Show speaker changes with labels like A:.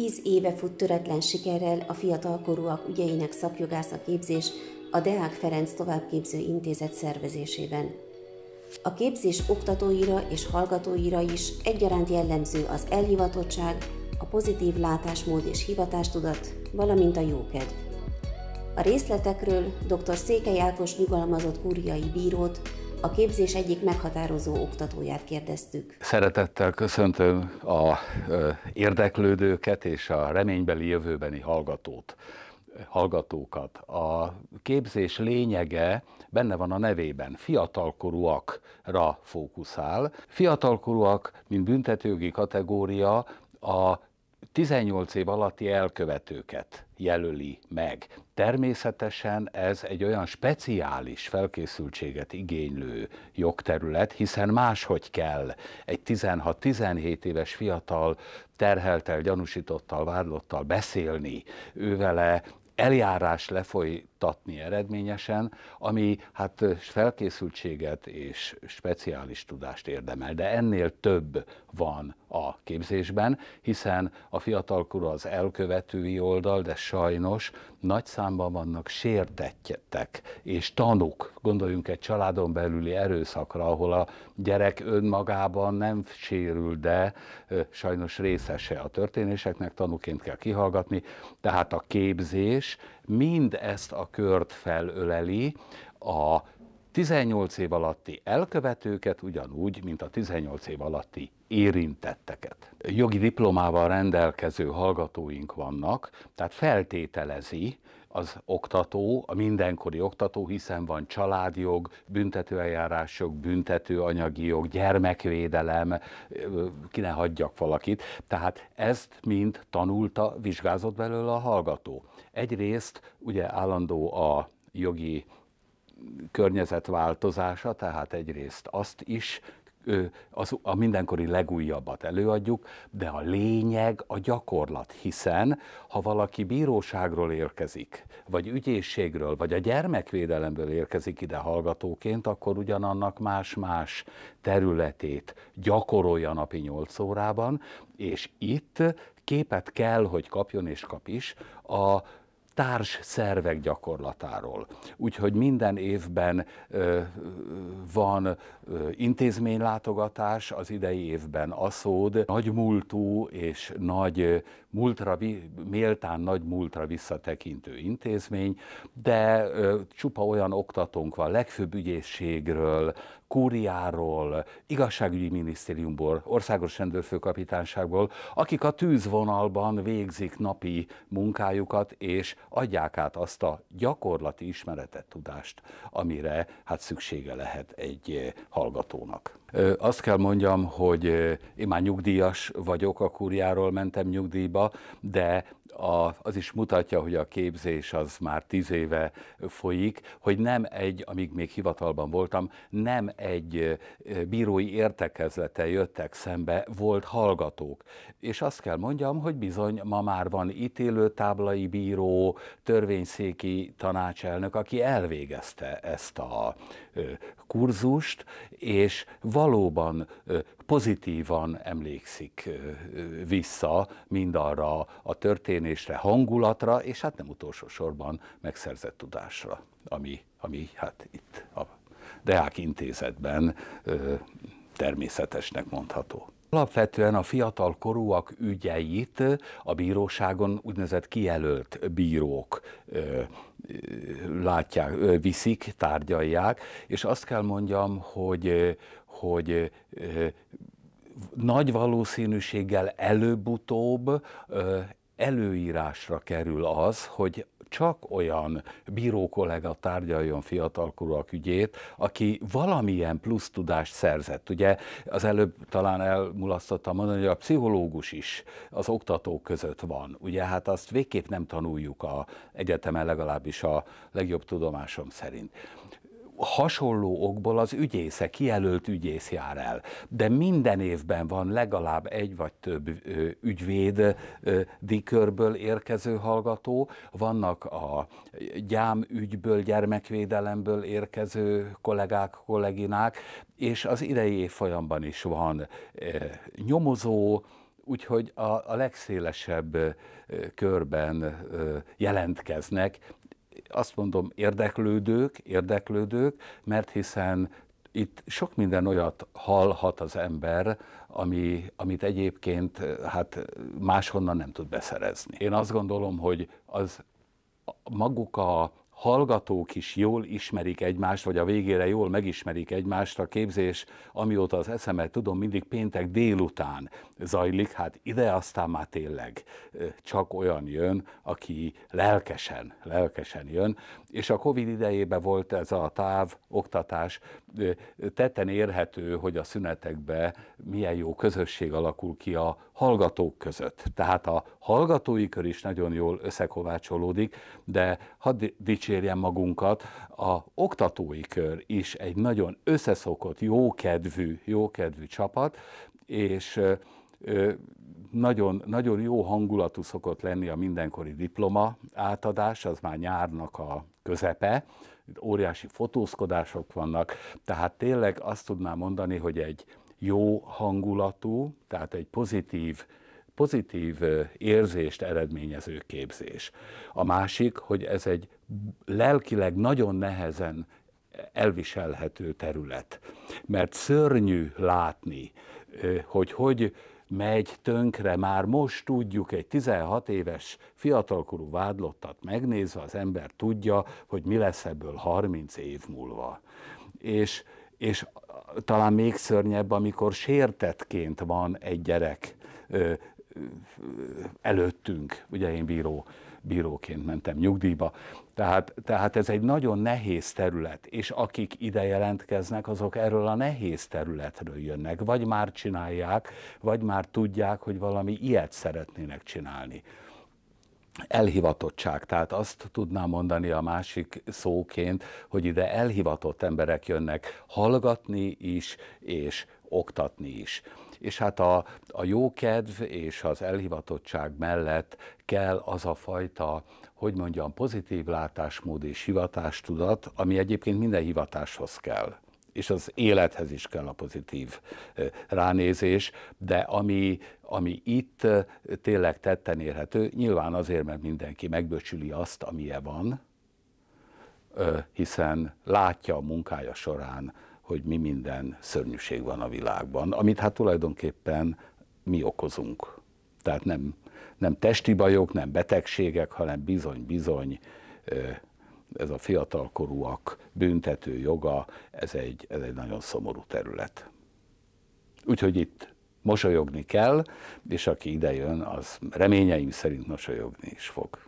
A: Tíz éve fut töretlen sikerrel a fiatalkorúak ügyeinek szakjogásza képzés a Deák Ferenc Továbbképző Intézet szervezésében. A képzés oktatóira és hallgatóira is egyaránt jellemző az elhivatottság, a pozitív látásmód és hivatástudat, valamint a jókedv. A részletekről dr. Székely Ákos nyugalmazott kúriai bírót, a képzés egyik meghatározó oktatóját kérdeztük. Szeretettel köszöntöm a érdeklődőket és a reménybeli jövőbeni hallgatót hallgatókat. A képzés lényege benne van a nevében, fiatalkorúakra fókuszál. Fiatalkorúak, mint büntetőgi kategória, a 18 év alatti elkövetőket jelöli meg. Természetesen ez egy olyan speciális felkészültséget igénylő jogterület, hiszen máshogy kell egy 16-17 éves fiatal terheltel, gyanúsítottal, vádlottal beszélni, ővele eljárás lefoly, futtatni eredményesen, ami hát felkészültséget és speciális tudást érdemel, de ennél több van a képzésben, hiszen a fiatalkora az elkövetői oldal, de sajnos nagy számban vannak sértettek és tanuk. Gondoljunk egy családon belüli erőszakra, ahol a gyerek önmagában nem sérül, de sajnos részese a történéseknek, tanuként kell kihallgatni. Tehát a képzés mind ezt a kört felöleli a 18 év alatti elkövetőket ugyanúgy, mint a 18 év alatti érintetteket. Jogi diplomával rendelkező hallgatóink vannak, tehát feltételezi, az oktató, a mindenkori oktató, hiszen van családjog, büntetőeljárások, büntetőanyagi jog, gyermekvédelem, ki ne hagyjak valakit. Tehát ezt mind tanulta, vizsgázott belőle a hallgató. Egyrészt ugye állandó a jogi környezetváltozása, tehát egyrészt azt is az, a mindenkori legújabbat előadjuk, de a lényeg a gyakorlat, hiszen ha valaki bíróságról érkezik, vagy ügyészségről, vagy a gyermekvédelemből érkezik ide hallgatóként, akkor ugyanannak más-más területét gyakorolja napi 8 órában, és itt képet kell, hogy kapjon és kap is a társ szervek gyakorlatáról. Úgyhogy minden évben ö, van ö, intézménylátogatás, az idei évben Aszód, nagy múltú és nagy múltra, méltán nagy múltra visszatekintő intézmény, de ö, csupa olyan oktatónk van, legfőbb ügyészségről, kúriáról, igazságügyi minisztériumból, országos rendőrfőkapitányságból, akik a tűzvonalban végzik napi munkájukat, és adják át azt a gyakorlati ismeretet, tudást, amire hát szüksége lehet egy eh, hallgatónak. Azt kell mondjam, hogy eh, én már nyugdíjas vagyok, a kurjáról mentem nyugdíjba, de a, az is mutatja, hogy a képzés az már tíz éve folyik, hogy nem egy, amíg még hivatalban voltam, nem egy bírói értekezlete jöttek szembe, volt hallgatók. És azt kell mondjam, hogy bizony ma már van táblai bíró, törvényszéki tanácselnök, aki elvégezte ezt a kurzust, és valóban pozitívan emlékszik vissza mindarra a történésre, hangulatra, és hát nem utolsó sorban megszerzett tudásra, ami, ami hát itt a Deák intézetben természetesnek mondható. Alapvetően a fiatal korúak ügyeit a bíróságon úgynevezett kijelölt bírók ö, ö, látják, ö, viszik, tárgyalják, és azt kell mondjam, hogy hogy nagy valószínűséggel előbb-utóbb előírásra kerül az, hogy csak olyan bíró kollega tárgyaljon fiatalkorúak ügyét, aki valamilyen plusz tudást szerzett. Ugye az előbb talán elmulasztottam mondani, hogy a pszichológus is az oktatók között van. Ugye hát azt végképp nem tanuljuk a egyetemen, legalábbis a legjobb tudomásom szerint hasonló okból az ügyésze, kijelölt ügyész jár el, de minden évben van legalább egy vagy több ügyvéd dikörből érkező hallgató, vannak a gyám ügyből, gyermekvédelemből érkező kollégák, kolleginák, és az idei évfolyamban is van nyomozó, úgyhogy a, a legszélesebb körben jelentkeznek, azt mondom, érdeklődők, érdeklődők, mert hiszen itt sok minden olyat hallhat az ember, ami, amit egyébként hát máshonnan nem tud beszerezni. Én azt gondolom, hogy az maguk a hallgatók is jól ismerik egymást, vagy a végére jól megismerik egymást. A képzés, amióta az eszemet tudom, mindig péntek délután zajlik, hát ide aztán már tényleg csak olyan jön, aki lelkesen, lelkesen jön. És a Covid idejében volt ez a táv, oktatás, tetten érhető, hogy a szünetekbe milyen jó közösség alakul ki a hallgatók között. Tehát a hallgatói kör is nagyon jól összekovácsolódik, de hadd dics dicsérjen magunkat, a oktatói kör is egy nagyon összeszokott, jókedvű, jókedvű csapat, és nagyon, nagyon jó hangulatú szokott lenni a mindenkori diploma átadás, az már nyárnak a közepe, óriási fotózkodások vannak, tehát tényleg azt tudnám mondani, hogy egy jó hangulatú, tehát egy pozitív pozitív érzést eredményező képzés. A másik, hogy ez egy lelkileg nagyon nehezen elviselhető terület, mert szörnyű látni, hogy hogy megy tönkre, már most tudjuk, egy 16 éves fiatalkorú vádlottat megnézve az ember tudja, hogy mi lesz ebből 30 év múlva. És, és talán még szörnyebb, amikor sértetként van egy gyerek előttünk, ugye én bíró, bíróként mentem nyugdíjba, tehát, tehát ez egy nagyon nehéz terület, és akik ide jelentkeznek, azok erről a nehéz területről jönnek, vagy már csinálják, vagy már tudják, hogy valami ilyet szeretnének csinálni elhivatottság. Tehát azt tudnám mondani a másik szóként, hogy ide elhivatott emberek jönnek hallgatni is, és oktatni is és hát a, a jókedv és az elhivatottság mellett kell az a fajta, hogy mondjam, pozitív látásmód és hivatástudat, ami egyébként minden hivatáshoz kell és az élethez is kell a pozitív ránézés, de ami, ami itt tényleg tetten érhető, nyilván azért, mert mindenki megböcsüli azt, amilyen van, hiszen látja a munkája során hogy mi minden szörnyűség van a világban, amit hát tulajdonképpen mi okozunk. Tehát nem, nem testi bajok, nem betegségek, hanem bizony-bizony ez a fiatalkorúak büntető joga, ez egy, ez egy nagyon szomorú terület. Úgyhogy itt mosolyogni kell, és aki idejön, az reményeim szerint mosolyogni is fog.